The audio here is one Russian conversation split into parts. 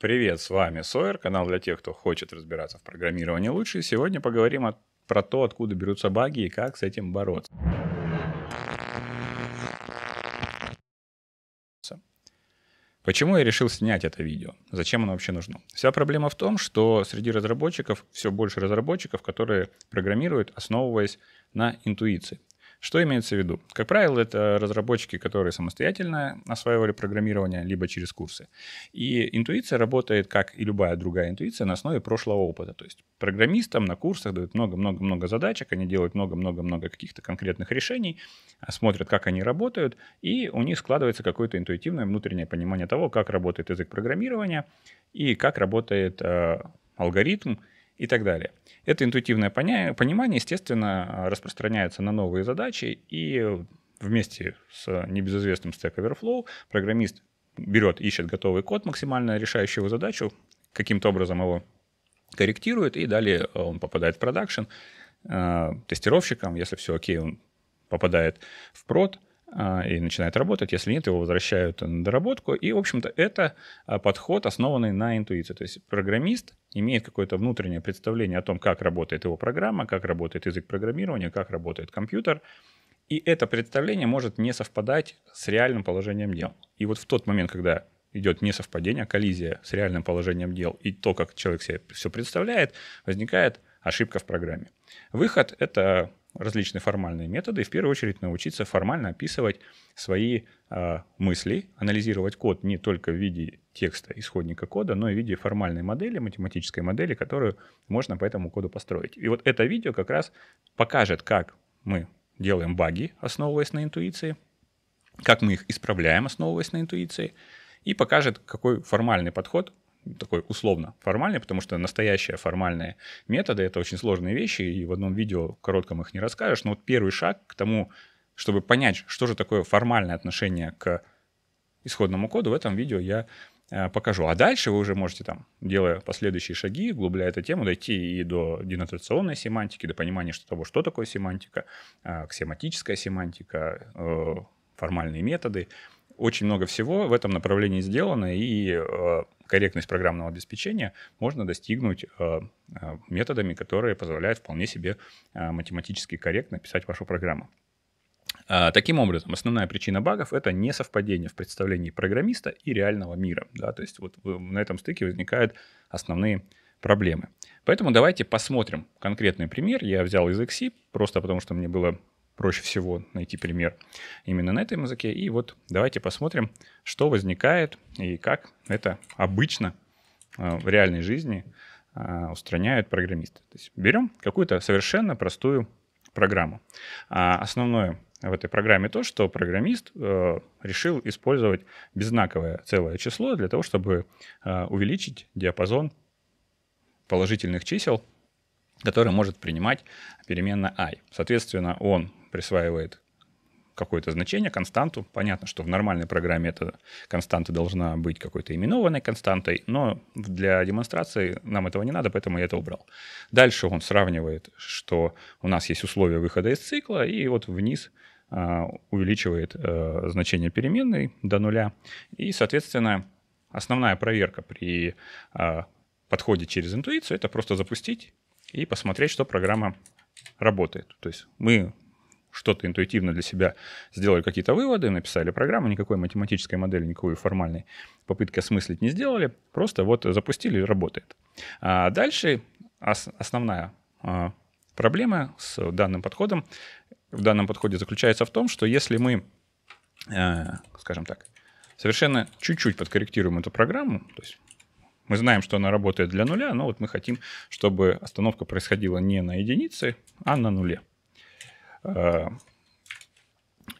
Привет, с вами Сойер, канал для тех, кто хочет разбираться в программировании лучше. Сегодня поговорим о, про то, откуда берутся баги и как с этим бороться. Почему я решил снять это видео? Зачем оно вообще нужно? Вся проблема в том, что среди разработчиков все больше разработчиков, которые программируют, основываясь на интуиции. Что имеется в виду? Как правило, это разработчики, которые самостоятельно осваивали программирование, либо через курсы. И интуиция работает, как и любая другая интуиция, на основе прошлого опыта. То есть программистам на курсах дают много-много-много задачек, они делают много-много-много каких-то конкретных решений, смотрят, как они работают, и у них складывается какое-то интуитивное внутреннее понимание того, как работает язык программирования и как работает э, алгоритм, и так далее. Это интуитивное понимание, естественно, распространяется на новые задачи, и вместе с небезызвестным Stack Overflow программист берет, ищет готовый код, максимально решающий его задачу, каким-то образом его корректирует, и далее он попадает в продакшн. Э, тестировщикам, если все окей, он попадает в прод – а, и начинает работать. Если нет, его возвращают на доработку. И, в общем-то, это а, подход, основанный на интуиции. То есть программист имеет какое-то внутреннее представление о том, как работает его программа, как работает язык программирования, как работает компьютер. И это представление может не совпадать с реальным положением дел. И вот в тот момент, когда идет несовпадение, а коллизия с реальным положением дел и то, как человек себе все представляет, возникает ошибка в программе. Выход — это различные формальные методы, и в первую очередь научиться формально описывать свои э, мысли, анализировать код не только в виде текста исходника кода, но и в виде формальной модели, математической модели, которую можно по этому коду построить. И вот это видео как раз покажет, как мы делаем баги, основываясь на интуиции, как мы их исправляем, основываясь на интуиции, и покажет, какой формальный подход такой условно формальный, потому что настоящие формальные методы — это очень сложные вещи, и в одном видео коротком их не расскажешь. Но вот первый шаг к тому, чтобы понять, что же такое формальное отношение к исходному коду, в этом видео я э, покажу. А дальше вы уже можете там, делая последующие шаги, углубляя эту тему, дойти и до денотационной семантики, до понимания что того, что такое семантика, э, ксематическая семантика, э, формальные методы очень много всего в этом направлении сделано, и э, корректность программного обеспечения можно достигнуть э, э, методами, которые позволяют вполне себе математически корректно писать вашу программу. А, таким образом, основная причина багов — это несовпадение в представлении программиста и реального мира. Да? То есть вот на этом стыке возникают основные проблемы. Поэтому давайте посмотрим конкретный пример. Я взял из XC, просто потому что мне было проще всего найти пример именно на этом языке. И вот давайте посмотрим, что возникает и как это обычно э, в реальной жизни э, устраняют программисты. То есть берем какую-то совершенно простую программу. А основное в этой программе то, что программист э, решил использовать беззнаковое целое число для того, чтобы увеличить диапазон положительных чисел, который может принимать переменная i. Соответственно, он присваивает какое-то значение, константу. Понятно, что в нормальной программе эта константа должна быть какой-то именованной константой, но для демонстрации нам этого не надо, поэтому я это убрал. Дальше он сравнивает, что у нас есть условия выхода из цикла, и вот вниз э, увеличивает э, значение переменной до нуля. И, соответственно, основная проверка при э, подходе через интуицию — это просто запустить и посмотреть, что программа работает. То есть мы что-то интуитивно для себя сделали какие-то выводы, написали программу, никакой математической модели, никакой формальной попытки осмыслить не сделали, просто вот запустили и работает. А дальше основная а, проблема с данным подходом в данном подходе заключается в том, что если мы, э, скажем так, совершенно чуть-чуть подкорректируем эту программу, то есть мы знаем, что она работает для нуля, но вот мы хотим, чтобы остановка происходила не на единице, а на нуле. Э,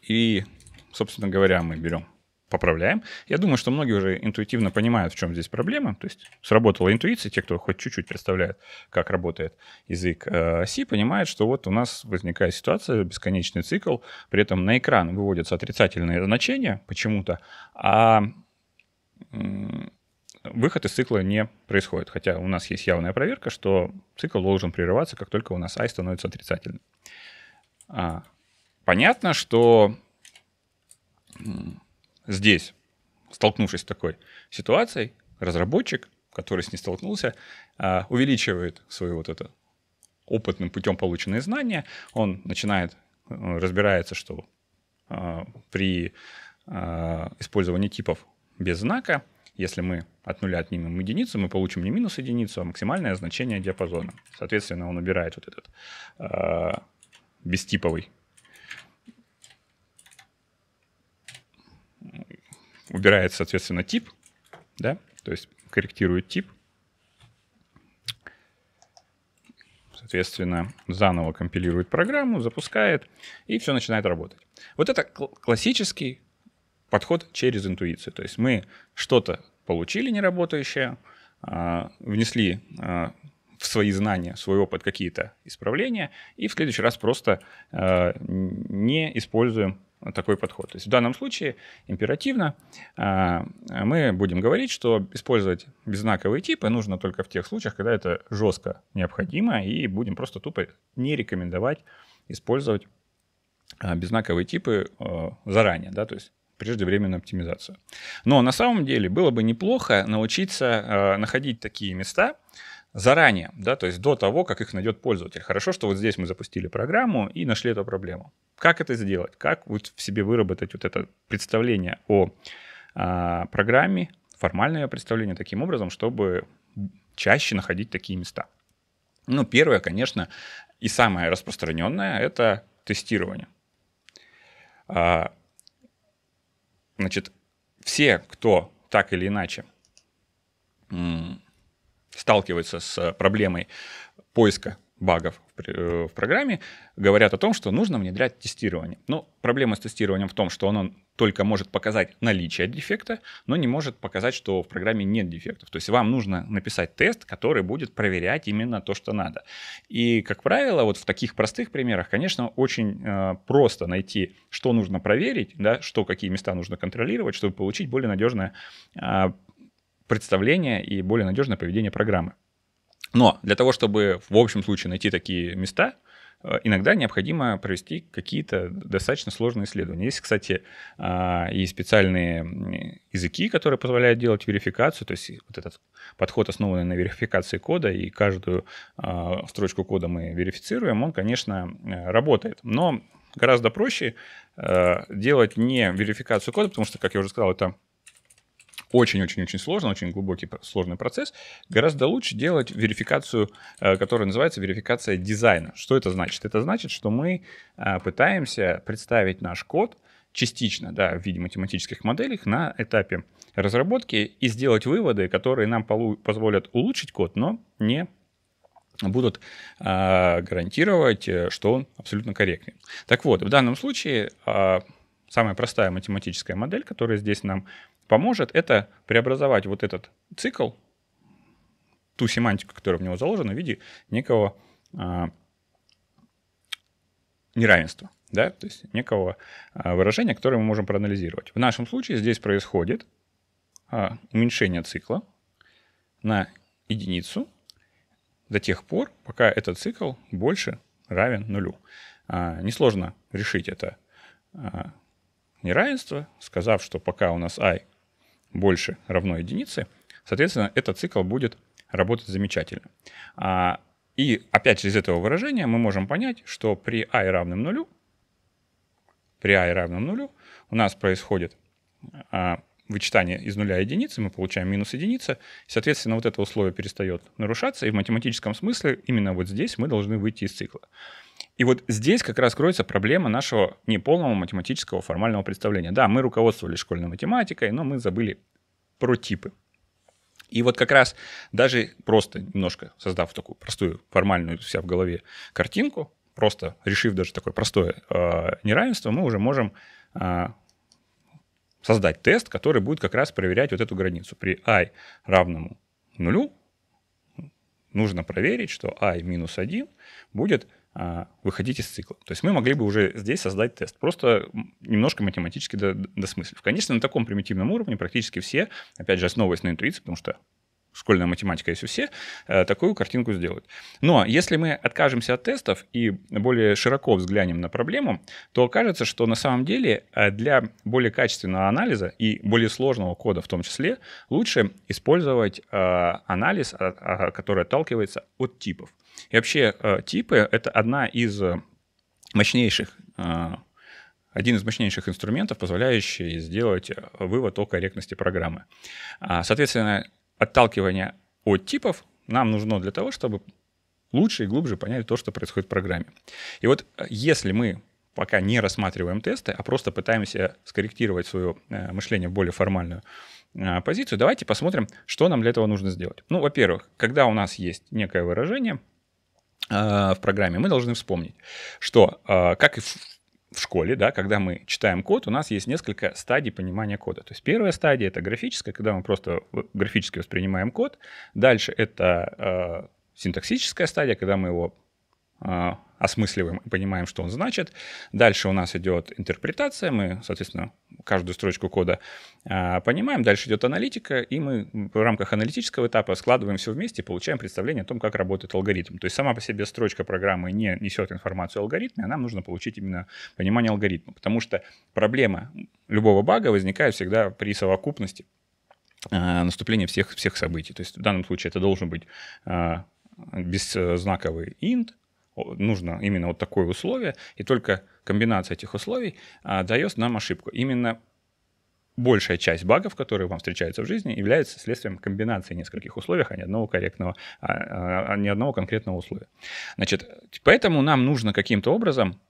и, собственно говоря, мы берем поправляем. Я думаю, что многие уже интуитивно понимают, в чем здесь проблема. То есть сработала интуиция, те, кто хоть чуть-чуть представляет, как работает язык э, C, понимают, что вот у нас возникает ситуация, бесконечный цикл, при этом на экран выводятся отрицательные значения почему-то, а выход из цикла не происходит. Хотя у нас есть явная проверка, что цикл должен прерываться, как только у нас i становится отрицательным. А, понятно, что здесь, столкнувшись с такой ситуацией, разработчик, который с ней столкнулся, а, увеличивает свою вот это опытным путем полученные знания, он начинает, э, разбирается, что а, при использовании типов без знака, если мы от нуля отнимем единицу, мы получим не минус единицу, а максимальное значение диапазона. Соответственно, он убирает вот этот бестиповый. Убирает, соответственно, тип, да, то есть корректирует тип. Соответственно, заново компилирует программу, запускает, и все начинает работать. Вот это классический подход через интуицию. То есть мы что-то получили неработающее, а, внесли а, в свои знания, в свой опыт какие-то исправления, и в следующий раз просто э, не используем такой подход. То есть в данном случае императивно э, мы будем говорить, что использовать беззнаковые типы нужно только в тех случаях, когда это жестко необходимо, и будем просто тупо не рекомендовать использовать э, беззнаковые типы э, заранее, да, то есть преждевременную оптимизацию. Но на самом деле было бы неплохо научиться э, находить такие места, заранее, да, то есть до того, как их найдет пользователь. Хорошо, что вот здесь мы запустили программу и нашли эту проблему. Как это сделать? Как вот в себе выработать вот это представление о а, программе, формальное представление таким образом, чтобы чаще находить такие места? Ну, первое, конечно, и самое распространенное — это тестирование. А, значит, все, кто так или иначе сталкиваются с э, проблемой поиска багов э, в, программе, говорят о том, что нужно внедрять тестирование. Но ну, проблема с тестированием в том, что оно только может показать наличие дефекта, но не может показать, что в программе нет дефектов. То есть вам нужно написать тест, который будет проверять именно то, что надо. И, как правило, вот в таких простых примерах, конечно, очень э, просто найти, что нужно проверить, да, что, какие места нужно контролировать, чтобы получить более надежное э, представление и более надежное поведение программы. Но для того, чтобы в общем случае найти такие места, э, иногда необходимо провести какие-то достаточно сложные исследования. Есть, кстати, а, и специальные языки, которые позволяют делать верификацию, то есть вот этот подход, основанный на верификации кода, и каждую а, строчку кода мы верифицируем, он, конечно, э, работает. Но гораздо проще э, делать не верификацию кода, потому что, как я уже сказал, это очень-очень-очень сложно, очень глубокий, сложный процесс, гораздо лучше делать верификацию, э, которая называется верификация дизайна. Что это значит? Это значит, что мы э, пытаемся представить наш код частично, да, в виде математических моделей на этапе разработки и сделать выводы, которые нам позволят улучшить код, но не будут э, гарантировать, что он абсолютно корректный. Так вот, в данном случае самая простая математическая модель, которая здесь нам поможет это преобразовать вот этот цикл, ту семантику, которая в него заложена, в виде некого а, неравенства, да, то есть некого а, выражения, которое мы можем проанализировать. В нашем случае здесь происходит а, уменьшение цикла на единицу до тех пор, пока этот цикл больше равен нулю. А, несложно решить это а, неравенство, сказав, что пока у нас i больше равно единице, соответственно, этот цикл будет работать замечательно. А, и опять через этого выражения мы можем понять, что при i равном нулю, при i равном нулю у нас происходит а, вычитание из нуля единицы, мы получаем минус единица, соответственно, вот это условие перестает нарушаться, и в математическом смысле именно вот здесь мы должны выйти из цикла. И вот здесь как раз кроется проблема нашего неполного математического формального представления. Да, мы руководствовались школьной математикой, но мы забыли про типы. И вот как раз даже просто немножко создав такую простую формальную вся в голове картинку, просто решив даже такое простое э, неравенство, мы уже можем э, создать тест, который будет как раз проверять вот эту границу. При i равному нулю нужно проверить, что i минус 1 будет а, выходить из цикла. То есть мы могли бы уже здесь создать тест, просто немножко математически досмыслив. Конечно, на таком примитивном уровне практически все, опять же, основываясь на интуиции, потому что школьная математика есть у все, э, такую картинку сделают. Но если мы откажемся от тестов и более широко взглянем на проблему, то окажется, что на самом деле э, для более качественного анализа и более сложного кода в том числе лучше использовать э, анализ, а, а, который отталкивается от типов. И вообще э, типы — это одна из э, мощнейших э, один из мощнейших инструментов, позволяющий сделать вывод о корректности программы. А, соответственно, отталкивание от типов нам нужно для того, чтобы лучше и глубже понять то, что происходит в программе. И вот если мы пока не рассматриваем тесты, а просто пытаемся скорректировать свое мышление в более формальную позицию, давайте посмотрим, что нам для этого нужно сделать. Ну, во-первых, когда у нас есть некое выражение, Э, в программе, мы должны вспомнить, что, э, как и в школе, да, когда мы читаем код, у нас есть несколько стадий понимания кода. То есть первая стадия это графическая, когда мы просто графически воспринимаем код. Дальше это э, синтаксическая стадия, когда мы его осмысливаем и понимаем, что он значит. Дальше у нас идет интерпретация, мы, соответственно, каждую строчку кода э, понимаем. Дальше идет аналитика, и мы в рамках аналитического этапа складываем все вместе и получаем представление о том, как работает алгоритм. То есть сама по себе строчка программы не несет информацию о алгоритме, а нам нужно получить именно понимание алгоритма, потому что проблема любого бага возникает всегда при совокупности э, наступления всех, всех событий. То есть в данном случае это должен быть э, а, беззнаковый int, нужно именно вот такое условие, и только комбинация этих условий а, дает нам ошибку. Именно большая часть багов, которые вам встречаются в жизни, является следствием комбинации нескольких условий, а не одного корректного, а, а, а не одного конкретного условия. Значит, поэтому нам нужно каким-то образом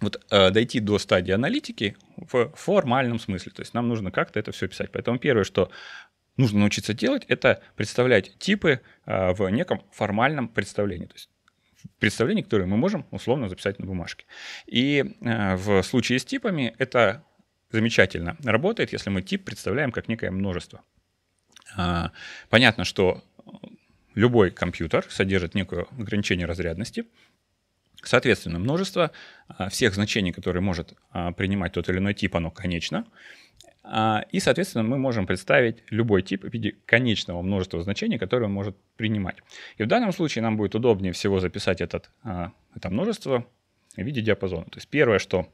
вот э, дойти до стадии аналитики в формальном смысле. То есть нам нужно как-то это все писать. Поэтому первое, что нужно научиться делать, это представлять типы э, в неком формальном представлении. То есть представление, которое мы можем условно записать на бумажке. И э, в случае с типами это замечательно работает, если мы тип представляем как некое множество. А, понятно, что любой компьютер содержит некое ограничение разрядности, Соответственно, множество а, всех значений, которые может а, принимать тот или иной тип, оно конечно. А, и, соответственно, мы можем представить любой тип в виде конечного множества значений, которые он может принимать. И в данном случае нам будет удобнее всего записать этот, а, это множество в виде диапазона. То есть первое, что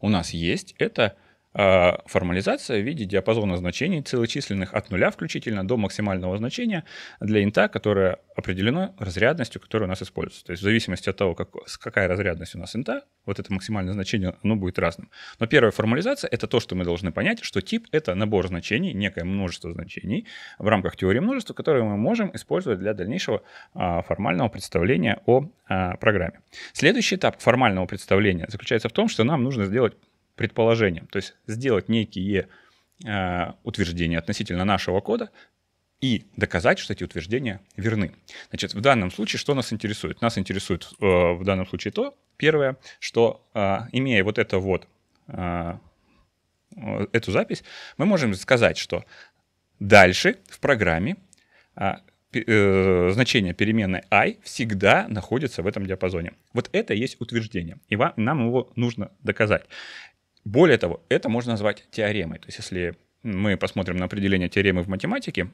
у нас есть, это а, формализация в виде диапазона значений целочисленных от нуля включительно до максимального значения для инта, которое определено разрядностью, которая у нас используется. То есть в зависимости от того, как, какая разрядность у нас инта, вот это максимальное значение, оно будет разным. Но первая формализация — это то, что мы должны понять, что тип — это набор значений, некое множество значений в рамках теории множества, которые мы можем использовать для дальнейшего а, формального представления о а, программе. Следующий этап формального представления заключается в том, что нам нужно сделать предположением. То есть сделать некие э, утверждения относительно нашего кода и доказать, что эти утверждения верны. Значит, в данном случае что нас интересует? Нас интересует э, в данном случае то, первое, что э, имея вот это вот а, э, эту запись, мы можем сказать, что дальше в программе э, значение переменной i всегда находится в этом диапазоне. Вот это и есть утверждение, и вам, нам его нужно доказать. Более того, это можно назвать теоремой. То есть если мы посмотрим на определение теоремы в математике,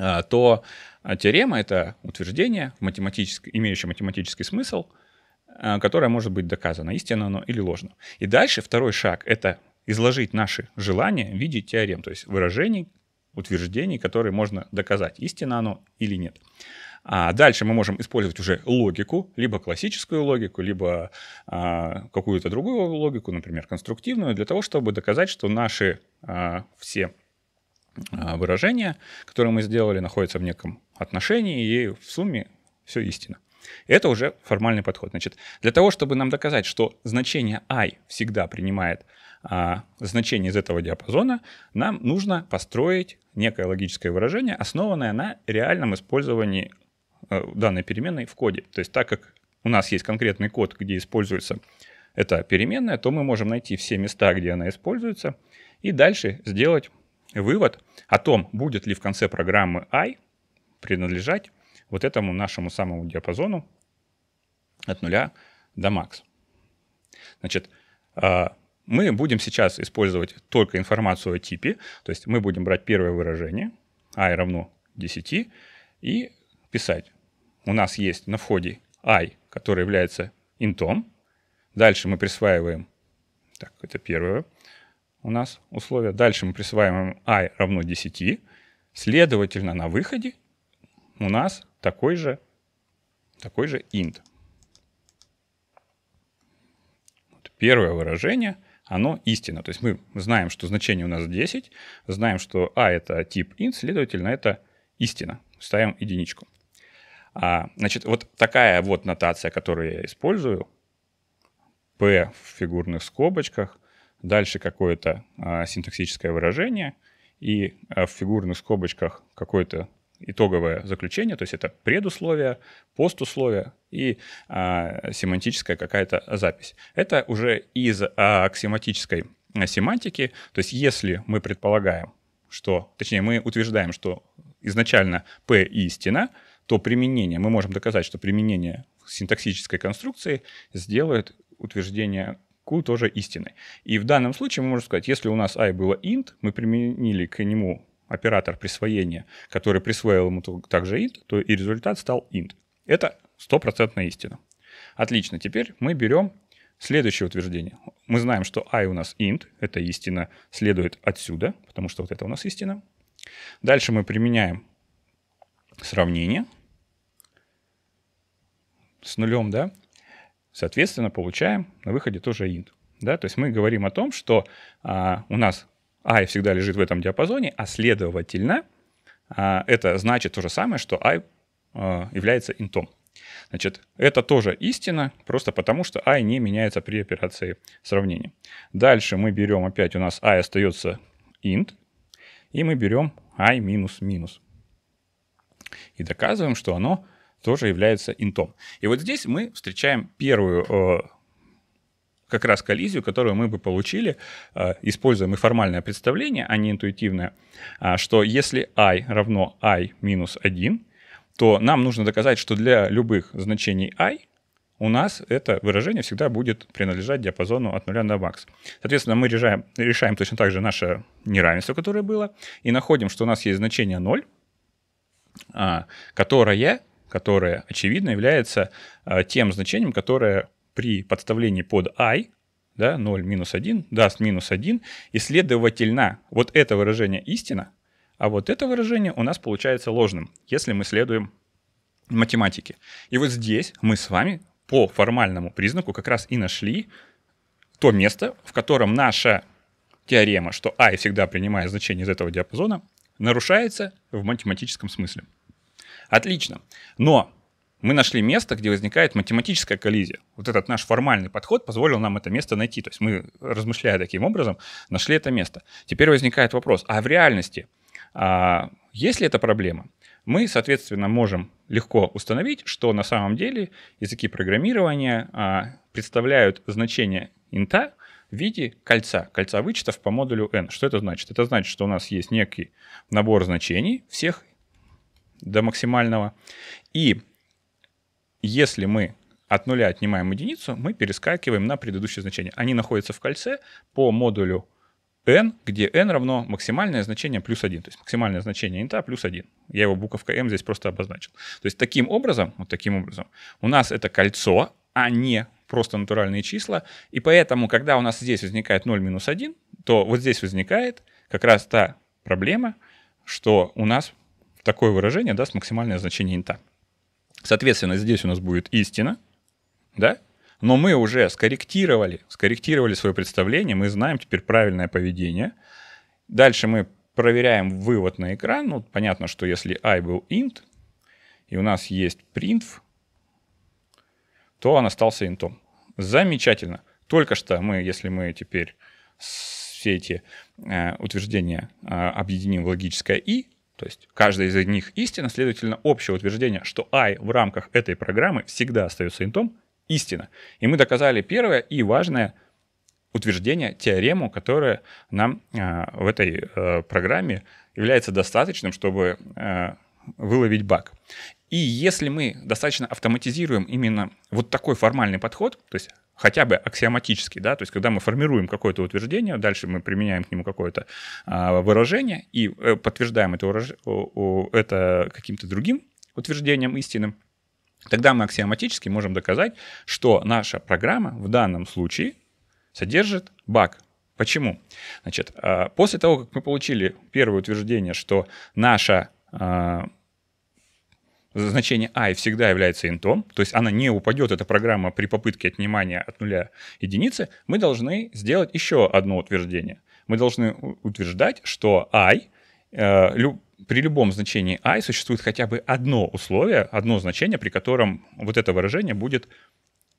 а, то а, теорема — это утверждение, имеющее математический смысл, а, которое может быть доказано, истинно оно или ложно. И дальше второй шаг — это изложить наши желания в виде теорем, то есть выражений, утверждений, которые можно доказать, истинно оно или нет. А дальше мы можем использовать уже логику, либо классическую логику, либо а, какую-то другую логику, например, конструктивную, для того, чтобы доказать, что наши а, все а, выражения, которые мы сделали, находятся в неком отношении, и в сумме все истина. Это уже формальный подход. Значит, для того, чтобы нам доказать, что значение i всегда принимает а, значение из этого диапазона, нам нужно построить некое логическое выражение, основанное на реальном использовании Э, данной переменной в коде. То есть так как у нас есть конкретный код, где используется эта переменная, то мы можем найти все места, где она используется, и дальше сделать вывод о том, будет ли в конце программы i принадлежать вот этому нашему самому диапазону от нуля до max. Значит, э, мы будем сейчас использовать только информацию о типе, то есть мы будем брать первое выражение i равно 10 и писать у нас есть на входе i, который является интом. Дальше мы присваиваем, так, это первое у нас условие. Дальше мы присваиваем i равно 10. Следовательно, на выходе у нас такой же, такой же int. Первое выражение, оно истина. То есть мы знаем, что значение у нас 10, знаем, что a это тип int, следовательно, это истина. Ставим единичку. А, значит, вот такая вот нотация, которую я использую, P в фигурных скобочках, дальше какое-то а, синтаксическое выражение и а, в фигурных скобочках какое-то итоговое заключение, то есть это предусловие, постусловие и а, семантическая какая-то запись. Это уже из а, аксиоматической а, семантики, то есть если мы предполагаем, что, точнее, мы утверждаем, что изначально P истина, то применение, мы можем доказать, что применение синтаксической конструкции сделает утверждение Q тоже истиной. И в данном случае мы можем сказать, если у нас i было int, мы применили к нему оператор присвоения, который присвоил ему также int, то и результат стал int. Это стопроцентная истина. Отлично, теперь мы берем следующее утверждение. Мы знаем, что i у нас int, это истина, следует отсюда, потому что вот это у нас истина. Дальше мы применяем сравнение – с нулем, да, соответственно, получаем на выходе тоже int. Да? То есть мы говорим о том, что а, у нас i всегда лежит в этом диапазоне, а следовательно, а, это значит то же самое, что i а, является интом. Значит, это тоже истина, просто потому что i не меняется при операции сравнения. Дальше мы берем опять, у нас i остается int, и мы берем i минус минус. И доказываем, что оно тоже является интом. И вот здесь мы встречаем первую э, как раз коллизию, которую мы бы получили, э, используя мы формальное представление, а не интуитивное, э, что если i равно i минус 1, то нам нужно доказать, что для любых значений i у нас это выражение всегда будет принадлежать диапазону от 0 до макс. Соответственно, мы решаем, решаем точно так же наше неравенство, которое было, и находим, что у нас есть значение 0, а, которое которое, очевидно, является а, тем значением, которое при подставлении под i, да, 0 минус 1, даст минус 1, и, следовательно, вот это выражение истина, а вот это выражение у нас получается ложным, если мы следуем математике. И вот здесь мы с вами по формальному признаку как раз и нашли то место, в котором наша теорема, что i всегда принимает значение из этого диапазона, нарушается в математическом смысле. Отлично. Но мы нашли место, где возникает математическая коллизия. Вот этот наш формальный подход позволил нам это место найти. То есть мы, размышляя таким образом, нашли это место. Теперь возникает вопрос, а в реальности а, есть ли эта проблема? Мы, соответственно, можем легко установить, что на самом деле языки программирования а, представляют значение инта в виде кольца, кольца вычетов по модулю n. Что это значит? Это значит, что у нас есть некий набор значений всех до максимального. И если мы от нуля отнимаем единицу, мы перескакиваем на предыдущее значение. Они находятся в кольце по модулю n, где n равно максимальное значение плюс 1. То есть максимальное значение инта плюс 1. Я его буковкой m здесь просто обозначил. То есть таким образом, вот таким образом, у нас это кольцо, а не просто натуральные числа. И поэтому, когда у нас здесь возникает 0 минус 1, то вот здесь возникает как раз та проблема, что у нас такое выражение даст максимальное значение инта. Соответственно, здесь у нас будет истина, да? Но мы уже скорректировали, скорректировали свое представление, мы знаем теперь правильное поведение. Дальше мы проверяем вывод на экран. Ну, понятно, что если i был int, и у нас есть printf, то он остался интом. Замечательно. Только что мы, если мы теперь все эти э, утверждения э, объединим в логическое и, то есть каждая из них истина, следовательно, общее утверждение, что I в рамках этой программы всегда остается интом, истина. И мы доказали первое и важное утверждение, теорему, которая нам э, в этой э, программе является достаточным, чтобы э, выловить баг. И если мы достаточно автоматизируем именно вот такой формальный подход, то есть хотя бы аксиоматически, да, то есть когда мы формируем какое-то утверждение, дальше мы применяем к нему какое-то а, выражение и э, подтверждаем это, ураж... это каким-то другим утверждением истинным, тогда мы аксиоматически можем доказать, что наша программа в данном случае содержит баг. Почему? Значит, а, после того, как мы получили первое утверждение, что наша а, значение i всегда является интом, то есть она не упадет, эта программа, при попытке отнимания от нуля единицы, мы должны сделать еще одно утверждение. Мы должны утверждать, что i э, лю, при любом значении i существует хотя бы одно условие, одно значение, при котором вот это выражение будет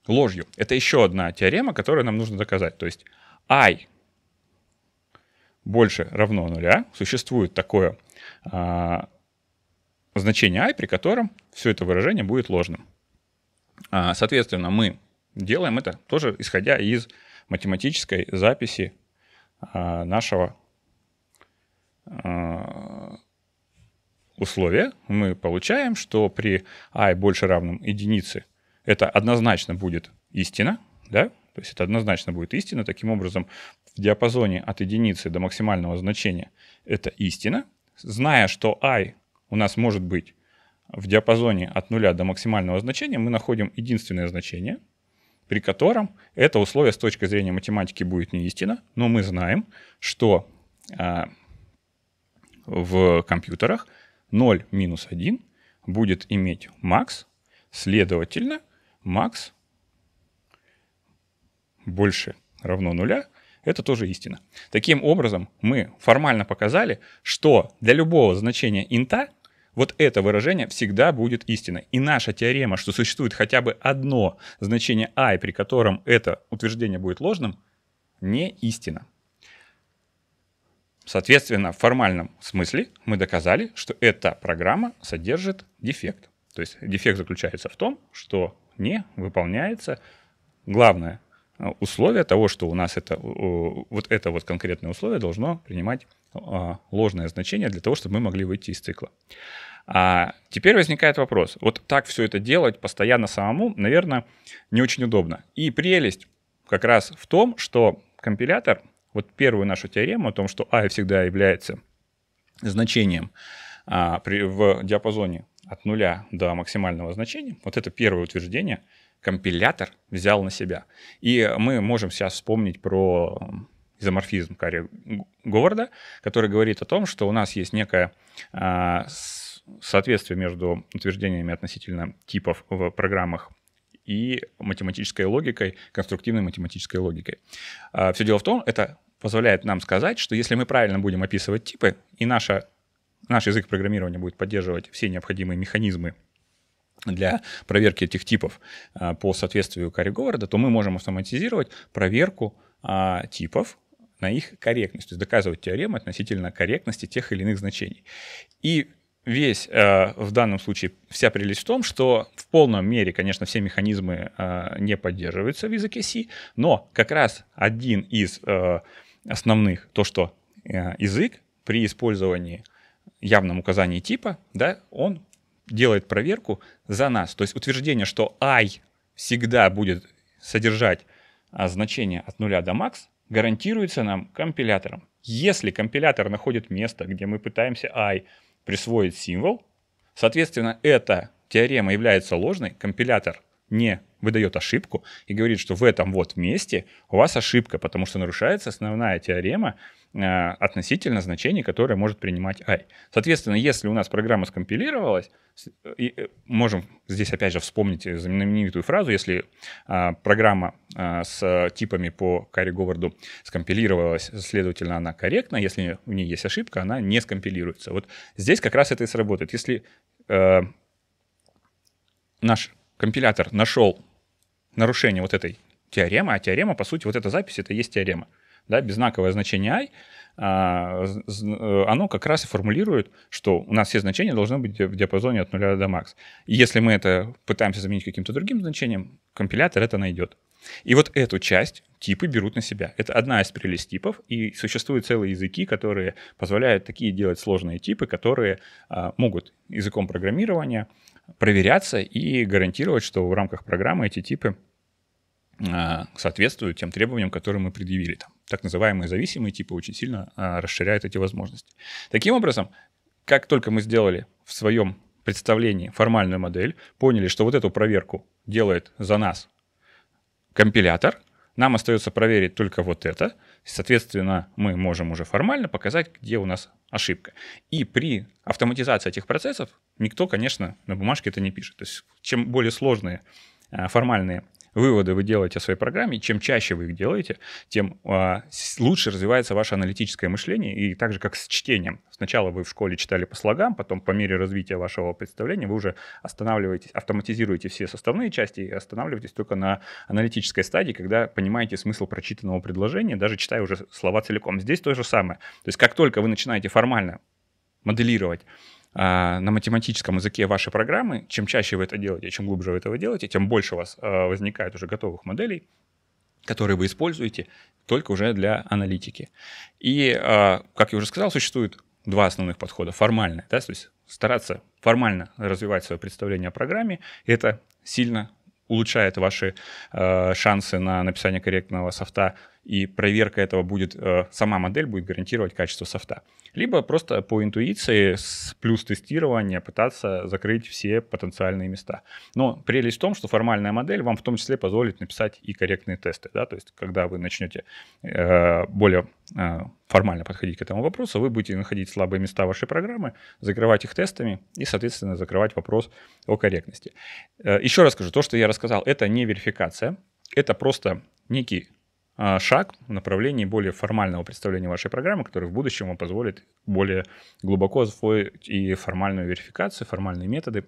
ложью. Это еще одна теорема, которую нам нужно доказать. То есть i больше равно нуля, существует такое а, значение i, при котором все это выражение будет ложным. А, соответственно, мы делаем это тоже исходя из математической записи а, нашего а, условия. Мы получаем, что при i больше равным единице это однозначно будет истина, да? То есть это однозначно будет истина. Таким образом, в диапазоне от единицы до максимального значения это истина. Зная, что i у нас может быть в диапазоне от нуля до максимального значения, мы находим единственное значение, при котором это условие с точки зрения математики будет не истина, но мы знаем, что а, в компьютерах 0 минус 1 будет иметь макс, следовательно, макс больше равно нуля, это тоже истина. Таким образом, мы формально показали, что для любого значения инта вот это выражение всегда будет истиной. И наша теорема, что существует хотя бы одно значение i, при котором это утверждение будет ложным, не истина. Соответственно, в формальном смысле мы доказали, что эта программа содержит дефект. То есть дефект заключается в том, что не выполняется главное э, условие того, что у нас это, вот это вот конкретное условие должно принимать а, ложное значение для того, чтобы мы могли выйти из цикла. А теперь возникает вопрос. Вот так все это делать постоянно самому, наверное, не очень удобно. И прелесть как раз в том, что компилятор, вот первую нашу теорему о том, что i а всегда является значением а, при, в диапазоне от нуля до максимального значения, вот это первое утверждение компилятор взял на себя. И мы можем сейчас вспомнить про изоморфизм Карри Говарда, который говорит о том, что у нас есть некое а, соответствие между утверждениями относительно типов в программах и математической логикой, конструктивной математической логикой. А, все дело в том, это позволяет нам сказать, что если мы правильно будем описывать типы, и наша, наш язык программирования будет поддерживать все необходимые механизмы для проверки этих типов а, по соответствию Карри Говарда, то мы можем автоматизировать проверку типов на их корректность, то есть доказывать теоремы относительно корректности тех или иных значений. И весь э, в данном случае вся прелесть в том, что в полном мере, конечно, все механизмы э, не поддерживаются в языке C, но как раз один из э, основных то, что э, язык при использовании явном указании типа, да, он делает проверку за нас. То есть утверждение, что i всегда будет содержать э, значение от нуля до макс, гарантируется нам компилятором. Если компилятор находит место, где мы пытаемся i присвоить символ, соответственно, эта теорема является ложной, компилятор не выдает ошибку и говорит, что в этом вот месте у вас ошибка, потому что нарушается основная теорема э, относительно значений, которые может принимать i. Соответственно, если у нас программа скомпилировалась, и, э, можем здесь опять же вспомнить знаменитую фразу, если э, программа э, с типами по Карри Говарду скомпилировалась, следовательно, она корректна, если у нее есть ошибка, она не скомпилируется. Вот здесь как раз это и сработает. Если э, наш компилятор нашел нарушение вот этой теоремы, а теорема, по сути, вот эта запись, это есть теорема, да, беззнаковое значение i, а, э, оно как раз и формулирует, что у нас все значения должны быть в диапазоне от 0 до макс. И если мы это пытаемся заменить каким-то другим значением, компилятор это найдет. И вот эту часть типы берут на себя. Это одна из прелесть типов, и существуют целые языки, которые позволяют такие делать сложные типы, которые а, могут языком программирования проверяться и гарантировать, что в рамках программы эти типы а, соответствуют тем требованиям, которые мы предъявили. Там, так называемые зависимые типы очень сильно а, расширяют эти возможности. Таким образом, как только мы сделали в своем представлении формальную модель, поняли, что вот эту проверку делает за нас компилятор. Нам остается проверить только вот это. Соответственно, мы можем уже формально показать, где у нас ошибка. И при автоматизации этих процессов никто, конечно, на бумажке это не пишет. То есть чем более сложные а, формальные выводы вы делаете о своей программе, чем чаще вы их делаете, тем а, лучше развивается ваше аналитическое мышление. И так же, как с чтением. Сначала вы в школе читали по слогам, потом по мере развития вашего представления вы уже останавливаетесь, автоматизируете все составные части и останавливаетесь только на аналитической стадии, когда понимаете смысл прочитанного предложения, даже читая уже слова целиком. Здесь то же самое. То есть как только вы начинаете формально моделировать а, на математическом языке вашей программы, чем чаще вы это делаете, чем глубже вы этого делаете, тем больше у вас а, возникает уже готовых моделей, которые вы используете только уже для аналитики. И, а, как я уже сказал, существует два основных подхода. Формальный, да, то есть стараться формально развивать свое представление о программе, это сильно улучшает ваши шансы на написание корректного софта и проверка этого будет, э, сама модель будет гарантировать качество софта. Либо просто по интуиции с плюс тестирования пытаться закрыть все потенциальные места. Но прелесть в том, что формальная модель вам в том числе позволит написать и корректные тесты. Да? То есть, когда вы начнете э, более э, формально подходить к этому вопросу, вы будете находить слабые места вашей программы, закрывать их тестами и, соответственно, закрывать вопрос о корректности. еще раз скажу, то, что я рассказал, это не верификация, это просто некий а, шаг в направлении более формального представления вашей программы, который в будущем вам позволит более глубоко освоить и формальную верификацию, формальные методы,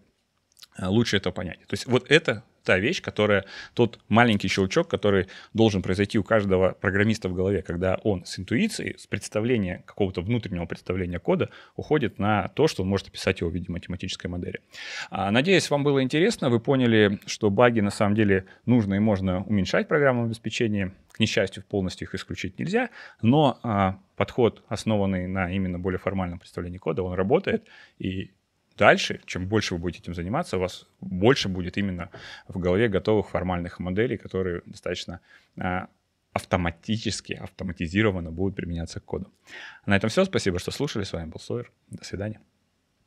а, лучше это понять. То есть вот это та вещь, которая тот маленький щелчок, который должен произойти у каждого программиста в голове, когда он с интуицией, с представления какого-то внутреннего представления кода уходит на то, что он может описать его в виде математической модели. А, надеюсь, вам было интересно, вы поняли, что баги на самом деле нужно и можно уменьшать программным обеспечением, К несчастью, полностью их исключить нельзя, но а, подход, основанный на именно более формальном представлении кода, он работает, и дальше, чем больше вы будете этим заниматься, у вас больше будет именно в голове готовых формальных моделей, которые достаточно а, автоматически, автоматизированно будут применяться к коду. На этом все. Спасибо, что слушали. С вами был Сойер. До свидания.